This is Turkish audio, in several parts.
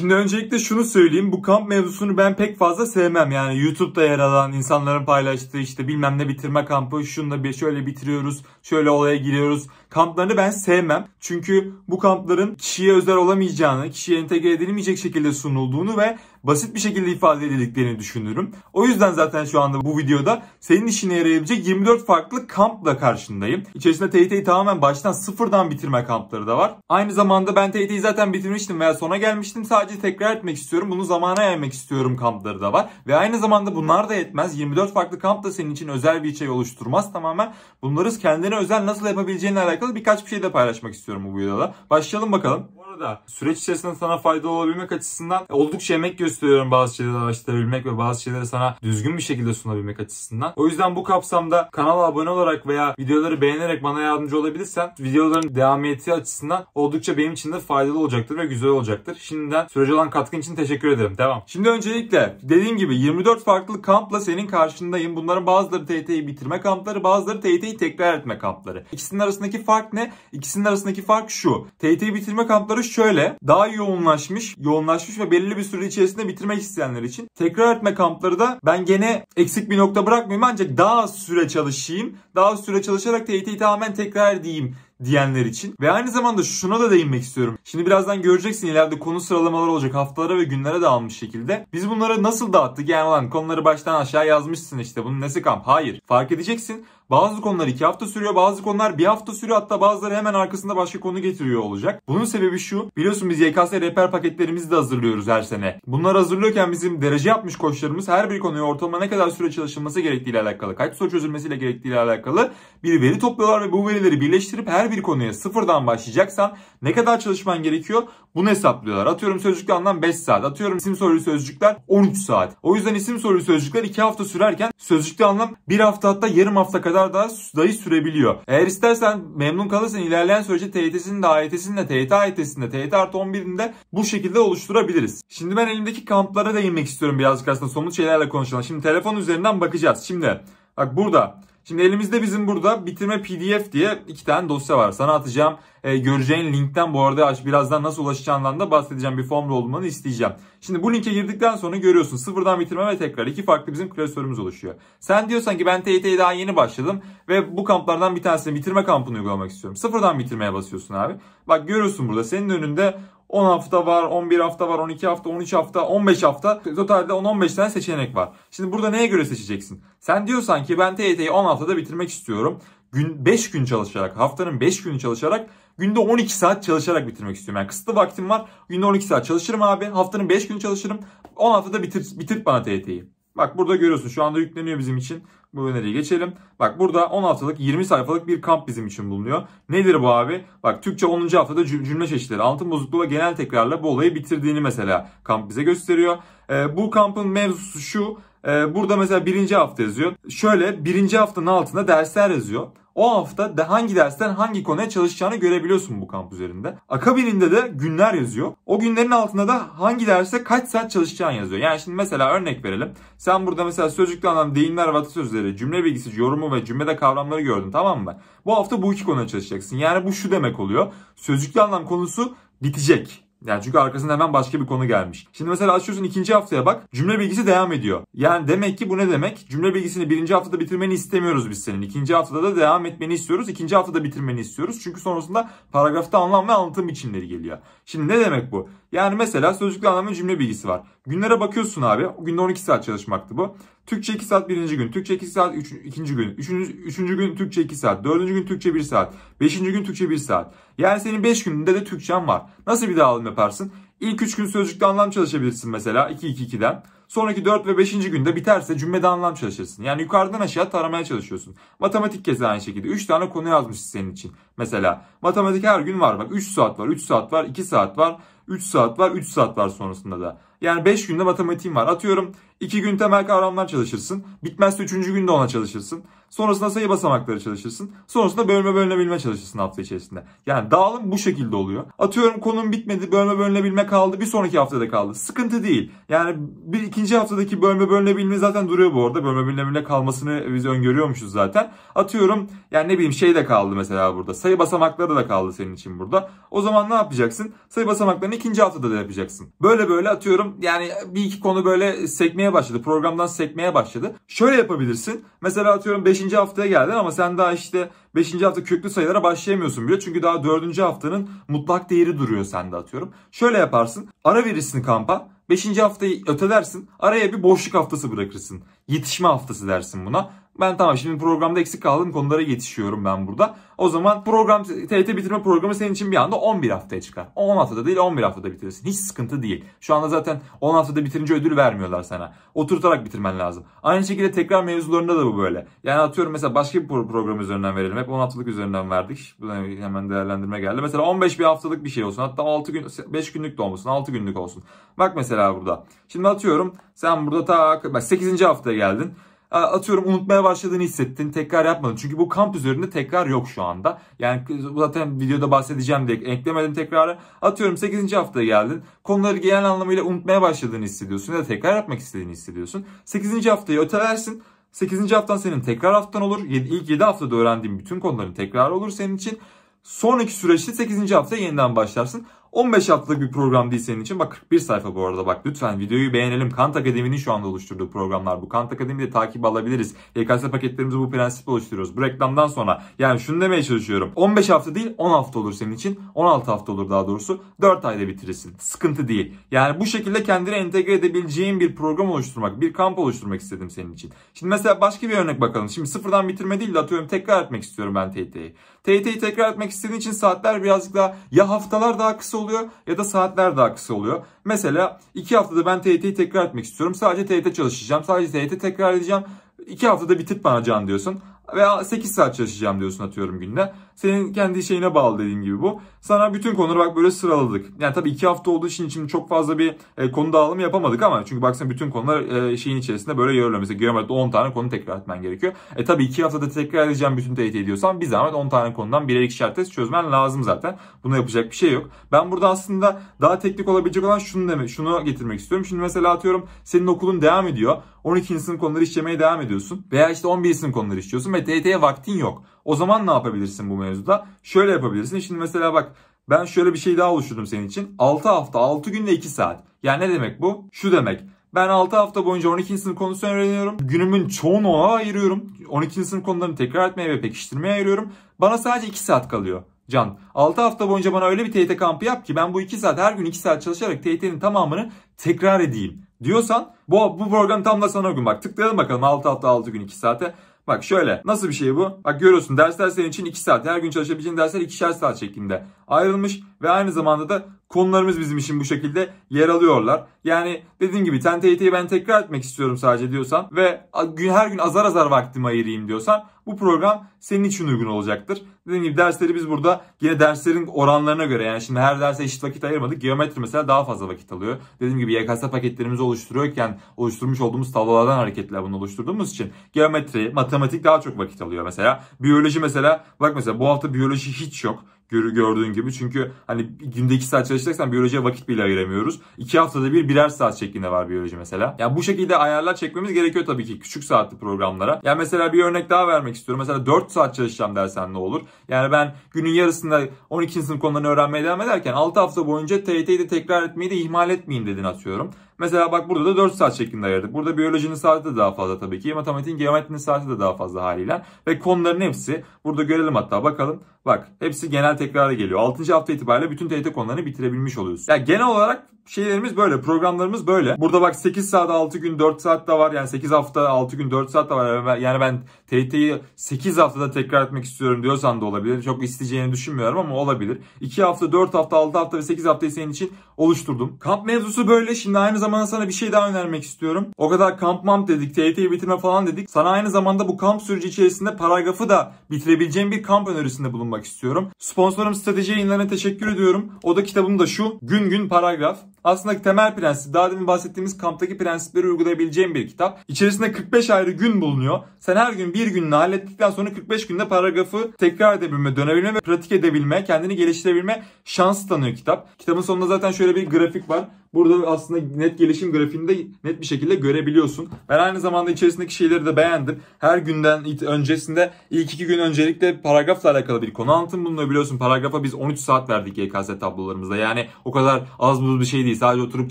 Şimdi öncelikle şunu söyleyeyim. Bu kamp mevzusunu ben pek fazla sevmem. Yani YouTube'da yer alan insanların paylaştığı işte bilmem ne bitirme kampı şununla bir şöyle bitiriyoruz. Şöyle olaya giriyoruz. Kamplarını ben sevmem. Çünkü bu kampların kişiye özel olamayacağını, kişiye entegre edilemeyecek şekilde sunulduğunu ve basit bir şekilde ifade edildiklerini düşünürüm. O yüzden zaten şu anda bu videoda senin işine yarayabilecek 24 farklı kampla karşındayım. İçerisinde TYT'yi tamamen baştan sıfırdan bitirme kampları da var. Aynı zamanda ben TYT'yi zaten bitirmiştim veya sona gelmiştim. Sadece tekrar etmek istiyorum. Bunu zamana yaymak istiyorum kampları da var. Ve aynı zamanda bunlar da yetmez. 24 farklı kamp da senin için özel bir şey oluşturmaz tamamen. Bunları kendine özel nasıl yapabileceğinle alakalı alakalı birkaç bir şey de paylaşmak istiyorum bu videoda. Başlayalım bakalım da süreç içerisinde sana faydalı olabilmek açısından oldukça emek gösteriyorum bazı şeyleri araştırabilmek ve bazı şeyleri sana düzgün bir şekilde sunabilmek açısından. O yüzden bu kapsamda kanala abone olarak veya videoları beğenerek bana yardımcı olabilirsen videoların devamiyeti açısından oldukça benim için de faydalı olacaktır ve güzel olacaktır. Şimdiden sürece olan katkın için teşekkür ederim. Devam. Şimdi öncelikle dediğim gibi 24 farklı kampla senin karşındayım. Bunların bazıları TYT'yi bitirme kampları, bazıları TYT'yi tekrar etme kampları. İkisinin arasındaki fark ne? İkisinin arasındaki fark şu. TYT'yi bitirme kampları şöyle. Daha yoğunlaşmış, yoğunlaşmış ve belirli bir süre içerisinde bitirmek isteyenler için. Tekrar etme kampları da ben gene eksik bir nokta bırakmayayım ancak daha az süre çalışayım. Daha az süre çalışarak TYT'yi tamamen tekrar edeyim diyenler için. Ve aynı zamanda şuna da değinmek istiyorum. Şimdi birazdan göreceksin ileride konu sıralamalar olacak haftalara ve günlere dağılmış şekilde. Biz bunları nasıl dağıttık? Yani olan konuları baştan aşağı yazmışsın işte bunun nesi kamp? Hayır. Fark edeceksin. Bazı konular iki hafta sürüyor, bazı konular bir hafta sürüyor hatta bazıları hemen arkasında başka konu getiriyor olacak. Bunun sebebi şu, biliyorsun biz YKS rehber paketlerimizi de hazırlıyoruz her sene. bunlar hazırlıyorken bizim derece yapmış koçlarımız her bir konuya ortalama ne kadar süre çalışılması gerektiği ile alakalı, kaç soru çözülmesiyle ile alakalı bir veri topluyorlar ve bu verileri birleştirip her bir konuya sıfırdan başlayacaksan ne kadar çalışman gerekiyor bunu hesaplıyorlar. Atıyorum sözcükte anlam 5 saat, atıyorum isim sorulu sözcükler 13 saat. O yüzden isim sorulu sözcükler 2 hafta sürerken sözcükte anlam 1 hafta hatta yarım hafta kadar kadar daha dahi sürebiliyor. Eğer istersen memnun kalırsan ilerleyen sürece TYT'sini de AYT'sini de TYT AYT'sini de TYT artı 11'ini de bu şekilde oluşturabiliriz. Şimdi ben elimdeki kamplara değinmek istiyorum birazcık aslında somut şeylerle konuşalım. Şimdi telefon üzerinden bakacağız. Şimdi bak burada Şimdi elimizde bizim burada bitirme pdf diye iki tane dosya var. Sana atacağım e, göreceğin linkten bu arada aç. birazdan nasıl ulaşacağından da bahsedeceğim. Bir formla olmanı isteyeceğim. Şimdi bu linke girdikten sonra görüyorsun sıfırdan bitirme ve tekrar iki farklı bizim klasörümüz oluşuyor. Sen diyorsan ki ben TYT'ye daha yeni başladım ve bu kamplardan bir tanesini bitirme kampını uygulamak istiyorum. Sıfırdan bitirmeye basıyorsun abi. Bak görüyorsun burada senin önünde 10 hafta var, 11 hafta var, 12 hafta, 13 hafta, 15 hafta. Totalde 10-15 tane seçenek var. Şimdi burada neye göre seçeceksin? Sen diyorsan ki ben TYT'yi 10 haftada bitirmek istiyorum. Gün 5 gün çalışarak, haftanın 5 günü çalışarak günde 12 saat çalışarak bitirmek istiyorum. Yani kısıtlı vaktim var. Günde 12 saat çalışırım abi. Haftanın 5 günü çalışırım. 10 haftada bitir, bitir bana TYT'yi. Bak burada görüyorsun şu anda yükleniyor bizim için. Bu öneriye geçelim. Bak burada 10 haftalık 20 sayfalık bir kamp bizim için bulunuyor. Nedir bu abi? Bak Türkçe 10. haftada cümle çeşitleri, anlatım bozukluğu ve genel tekrarla bu olayı bitirdiğini mesela kamp bize gösteriyor. Ee, bu kampın mevzusu şu. Ee, burada mesela birinci hafta yazıyor. Şöyle birinci haftanın altında dersler yazıyor o hafta de hangi dersten hangi konuya çalışacağını görebiliyorsun bu kamp üzerinde. Akabininde de günler yazıyor. O günlerin altında da hangi derse kaç saat çalışacağını yazıyor. Yani şimdi mesela örnek verelim. Sen burada mesela sözcükte anlam, deyimler ve atasözleri, cümle bilgisi, yorumu ve cümlede kavramları gördün tamam mı? Bu hafta bu iki konuya çalışacaksın. Yani bu şu demek oluyor. Sözcükte anlam konusu bitecek. Yani çünkü arkasında hemen başka bir konu gelmiş. Şimdi mesela açıyorsun ikinci haftaya bak cümle bilgisi devam ediyor. Yani demek ki bu ne demek? Cümle bilgisini birinci haftada bitirmeni istemiyoruz biz senin. İkinci haftada da devam etmeni istiyoruz. İkinci haftada bitirmeni istiyoruz. Çünkü sonrasında paragrafta anlam ve anlatım biçimleri geliyor. Şimdi ne demek bu? Yani mesela sözcükle anlamlı cümle bilgisi var. Günlere bakıyorsun abi. Günde 12 saat çalışmaktı bu. Türkçe 2 saat birinci gün. Türkçe 2 saat üç, ikinci gün. Üçüncü, üçüncü gün Türkçe 2 saat. Dördüncü gün Türkçe 1 saat. Beşinci gün Türkçe 1 saat. Yani senin 5 gününde de Türkçen var. Nasıl bir dağılım yaparsın. İlk 3 gün sözcükte anlam çalışabilirsin mesela 2-2-2'den. Sonraki 4 ve 5. günde biterse cümlede anlam çalışırsın. Yani yukarıdan aşağı taramaya çalışıyorsun. Matematik kez aynı şekilde. 3 tane konu yazmış senin için. Mesela matematik her gün var. Bak 3 saat var, 3 saat var, 2 saat var, 3 saat var, 3 saat var sonrasında da. Yani 5 günde matematiğim var. Atıyorum İki gün temel kavramlar çalışırsın. Bitmezse üçüncü gün de ona çalışırsın. Sonrasında sayı basamakları çalışırsın. Sonrasında bölme bölünebilme çalışırsın hafta içerisinde. Yani dağılım bu şekilde oluyor. Atıyorum konum bitmedi bölme bölünebilme kaldı bir sonraki haftada kaldı. Sıkıntı değil. Yani bir ikinci haftadaki bölme bölünebilme zaten duruyor bu arada. Bölme bölünebilme kalmasını biz öngörüyormuşuz zaten. Atıyorum yani ne bileyim şey de kaldı mesela burada. Sayı basamakları da kaldı senin için burada. O zaman ne yapacaksın? Sayı basamaklarını ikinci haftada da yapacaksın. Böyle böyle atıyorum yani bir iki konu böyle sekmeye sekmeye başladı. Programdan sekmeye başladı. Şöyle yapabilirsin. Mesela atıyorum 5. haftaya geldin ama sen daha işte 5. hafta köklü sayılara başlayamıyorsun bile. Çünkü daha 4. haftanın mutlak değeri duruyor sende atıyorum. Şöyle yaparsın. Ara verirsin kampa. 5. haftayı ötelersin. Araya bir boşluk haftası bırakırsın. Yetişme haftası dersin buna. Ben tamam şimdi programda eksik kaldım konulara yetişiyorum ben burada. O zaman program TET bitirme programı senin için bir anda 11 haftaya çıkar. 10 haftada değil 11 haftada bitirirsin. Hiç sıkıntı değil. Şu anda zaten 10 haftada bitirince ödül vermiyorlar sana. Oturtarak bitirmen lazım. Aynı şekilde tekrar mevzularında da bu böyle. Yani atıyorum mesela başka bir program üzerinden verelim. Hep 10 haftalık üzerinden verdik. Bu hemen değerlendirme geldi. Mesela 15 bir haftalık bir şey olsun. Hatta 6 gün 5 günlük de olmasın. 6 günlük olsun. Bak mesela burada. Şimdi atıyorum sen burada ta 8. haftaya geldin atıyorum unutmaya başladığını hissettin tekrar yapmadın. Çünkü bu kamp üzerinde tekrar yok şu anda. Yani zaten videoda bahsedeceğim diye eklemedim tekrarı. Atıyorum 8. haftaya geldin. Konuları genel anlamıyla unutmaya başladığını hissediyorsun ya da tekrar yapmak istediğini hissediyorsun. 8. haftayı ötelersin. 8. haftan senin tekrar haftan olur. İlk 7 haftada öğrendiğin bütün konuların tekrar olur senin için. Sonraki süreçte 8. hafta yeniden başlarsın. 15 haftalık bir program değil senin için. Bak 41 sayfa bu arada bak lütfen videoyu beğenelim. Kant Akademi'nin şu anda oluşturduğu programlar bu. Kant Akademi'de takip alabiliriz. YKS paketlerimizi bu prensiple oluşturuyoruz. Bu reklamdan sonra yani şunu demeye çalışıyorum. 15 hafta değil 10 hafta olur senin için. 16 hafta olur daha doğrusu. 4 ayda bitirirsin. Sıkıntı değil. Yani bu şekilde kendine entegre edebileceğin bir program oluşturmak, bir kamp oluşturmak istedim senin için. Şimdi mesela başka bir örnek bakalım. Şimdi sıfırdan bitirme değil de atıyorum tekrar etmek istiyorum ben TYT'yi. TYT'yi tekrar etmek istediğin için saatler birazcık daha ya haftalar daha kısa oluyor ya da saatler daha kısa oluyor. Mesela 2 haftada ben TYT'yi tekrar etmek istiyorum. Sadece TT çalışacağım. Sadece TT tekrar edeceğim. 2 haftada bitir bana can diyorsun veya 8 saat çalışacağım diyorsun atıyorum günde. Senin kendi şeyine bağlı dediğim gibi bu. Sana bütün konuları bak böyle sıraladık. Yani tabii 2 hafta olduğu için şimdi çok fazla bir e, konu dağılımı yapamadık ama çünkü baksana bütün konular e, şeyin içerisinde böyle yoruluyor. Mesela geometride 10 tane konu tekrar etmen gerekiyor. E tabii 2 haftada tekrar edeceğim bütün teyit ediyorsan bir zahmet 10 tane konudan birer ikişer test çözmen lazım zaten. Buna yapacak bir şey yok. Ben burada aslında daha teknik olabilecek olan şunu demek, şunu getirmek istiyorum. Şimdi mesela atıyorum senin okulun devam ediyor. 12. sınıf konuları işlemeye devam ediyorsun. Veya işte 11. sınıf konuları işliyorsun ve ve vaktin yok. O zaman ne yapabilirsin bu mevzuda? Şöyle yapabilirsin. Şimdi mesela bak ben şöyle bir şey daha oluşturdum senin için. 6 hafta 6 günde 2 saat. Yani ne demek bu? Şu demek. Ben 6 hafta boyunca 12. sınıf konusunu öğreniyorum. Günümün çoğunu ona ayırıyorum. 12. sınıf konularını tekrar etmeye ve pekiştirmeye ayırıyorum. Bana sadece 2 saat kalıyor. Can, 6 hafta boyunca bana öyle bir TYT kampı yap ki ben bu 2 saat her gün 2 saat çalışarak TYT'nin tamamını tekrar edeyim diyorsan bu, bu program tam da sana uygun bak. Tıklayalım bakalım 6 hafta 6 gün 2 saate. Bak şöyle nasıl bir şey bu? Bak görüyorsun dersler senin için 2 saat. Her gün çalışabileceğin dersler 2'şer saat şeklinde ayrılmış ve aynı zamanda da konularımız bizim için bu şekilde yer alıyorlar. Yani dediğim gibi TNT'yi ben tekrar etmek istiyorum sadece diyorsan ve her gün azar azar vaktimi ayırayım diyorsan bu program senin için uygun olacaktır. Dediğim gibi dersleri biz burada yine derslerin oranlarına göre yani şimdi her derse eşit vakit ayırmadık. Geometri mesela daha fazla vakit alıyor. Dediğim gibi YKS paketlerimizi oluşturuyorken oluşturmuş olduğumuz tablolardan hareketler bunu oluşturduğumuz için geometri, matematik daha çok vakit alıyor mesela. Biyoloji mesela bak mesela bu hafta biyoloji hiç yok gördüğün gibi. Çünkü hani günde 2 saat çalışacaksan biyolojiye vakit bile ayıramıyoruz. 2 haftada bir birer saat şeklinde var biyoloji mesela. Ya yani bu şekilde ayarlar çekmemiz gerekiyor tabii ki küçük saatli programlara. Ya yani mesela bir örnek daha vermek istiyorum. Mesela 4 saat çalışacağım dersen ne olur? Yani ben günün yarısında 12. sınıf konularını öğrenmeye devam ederken 6 hafta boyunca TYT'yi de tekrar etmeyi de ihmal etmeyin dedin atıyorum. Mesela bak burada da 4 saat şeklinde ayırdık. Burada biyolojinin saati de daha fazla tabii ki. Matematiğin geometrinin saati de daha fazla haliyle. Ve konuların hepsi burada görelim hatta bakalım. Bak hepsi genel tekrara geliyor. 6. hafta itibariyle bütün TYT konularını bitirebilmiş oluyorsun. Ya yani genel olarak şeylerimiz böyle. Programlarımız böyle. Burada bak 8 saat 6 gün 4 saat de var. Yani 8 hafta 6 gün 4 saat de var. Yani ben TYT'yi 8 haftada tekrar etmek istiyorum diyorsan da olabilir. Çok isteyeceğini düşünmüyorum ama olabilir. 2 hafta 4 hafta 6 hafta ve 8 haftayı senin için oluşturdum. Kamp mevzusu böyle. Şimdi aynı zamanda sana bir şey daha önermek istiyorum. O kadar kamp mam dedik. TYT'yi bitirme falan dedik. Sana aynı zamanda bu kamp süreci içerisinde paragrafı da bitirebileceğim bir kamp önerisinde bulunmak istiyorum. Sponsorum Strateji Yayınları'na teşekkür ediyorum. O da kitabım da şu. Gün gün paragraf. Aslında temel prensip daha demin bahsettiğimiz kamptaki prensipleri uygulayabileceğim bir kitap. İçerisinde 45 ayrı gün bulunuyor. Sen her gün bir gününü hallettikten sonra 45 günde paragrafı tekrar edebilme, dönebilme ve pratik edebilme, kendini geliştirebilme şansı tanıyor kitap. Kitabın sonunda zaten şöyle bir grafik var. Burada aslında net gelişim grafiğinde net bir şekilde görebiliyorsun. Ben aynı zamanda içerisindeki şeyleri de beğendim. Her günden öncesinde ilk iki gün öncelikle paragrafla alakalı bir konu anlatım bulunuyor. Biliyorsun paragrafa biz 13 saat verdik YKS tablolarımızda. Yani o kadar az buz bir şey değil. Sadece oturup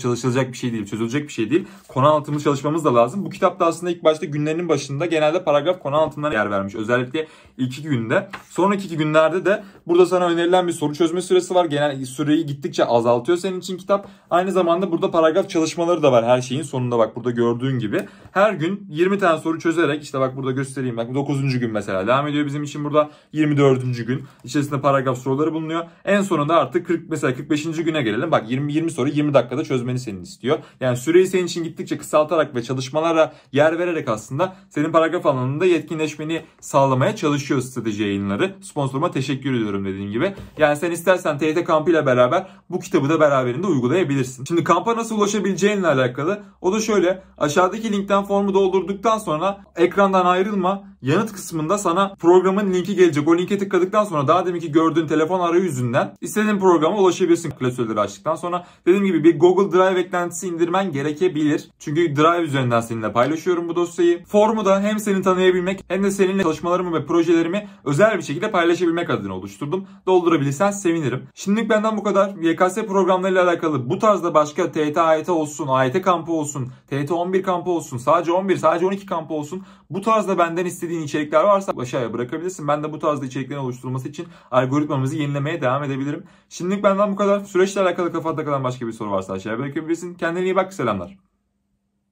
çalışılacak bir şey değil. Çözülecek bir şey değil. Konu anlatımı çalışmamız da lazım. Bu kitapta aslında ilk başta günlerin başında genelde paragraf konu anlatımlarına yer vermiş. Özellikle ilk iki günde. Sonraki iki günlerde de burada sana önerilen bir soru çözme süresi var. Genel süreyi gittikçe azaltıyor senin için kitap. Aynı zamanda zamanda burada paragraf çalışmaları da var her şeyin sonunda bak burada gördüğün gibi. Her gün 20 tane soru çözerek işte bak burada göstereyim bak 9. gün mesela devam ediyor bizim için burada 24. gün içerisinde paragraf soruları bulunuyor. En sonunda artık 40 mesela 45. güne gelelim bak 20 20 soru 20 dakikada çözmeni senin istiyor. Yani süreyi senin için gittikçe kısaltarak ve çalışmalara yer vererek aslında senin paragraf alanında yetkinleşmeni sağlamaya çalışıyor strateji yayınları. Sponsoruma teşekkür ediyorum dediğim gibi. Yani sen istersen TYT kampıyla beraber bu kitabı da beraberinde uygulayabilirsin. Şimdi Şimdi kampa nasıl ulaşabileceğinle alakalı. O da şöyle aşağıdaki linkten formu doldurduktan sonra ekrandan ayrılma yanıt kısmında sana programın linki gelecek. O linke tıkladıktan sonra daha ki gördüğün telefon arayı yüzünden istediğin programa ulaşabilirsin klasörleri açtıktan sonra. Dediğim gibi bir Google Drive eklentisi indirmen gerekebilir. Çünkü Drive üzerinden seninle paylaşıyorum bu dosyayı. Formu da hem seni tanıyabilmek hem de seninle çalışmalarımı ve projelerimi özel bir şekilde paylaşabilmek adına oluşturdum. Doldurabilirsen sevinirim. Şimdilik benden bu kadar. YKS programlarıyla alakalı bu tarzda başka TYT AYT olsun, AYT kampı olsun, TYT 11 kampı olsun, sadece 11, sadece 12 kampı olsun. Bu tarzda benden istediğin istediğin içerikler varsa aşağıya bırakabilirsin. Ben de bu tarzda içeriklerin oluşturulması için algoritmamızı yenilemeye devam edebilirim. Şimdilik benden bu kadar. Süreçle alakalı kafanda kalan başka bir soru varsa aşağıya bırakabilirsin. Kendine iyi bak. Selamlar.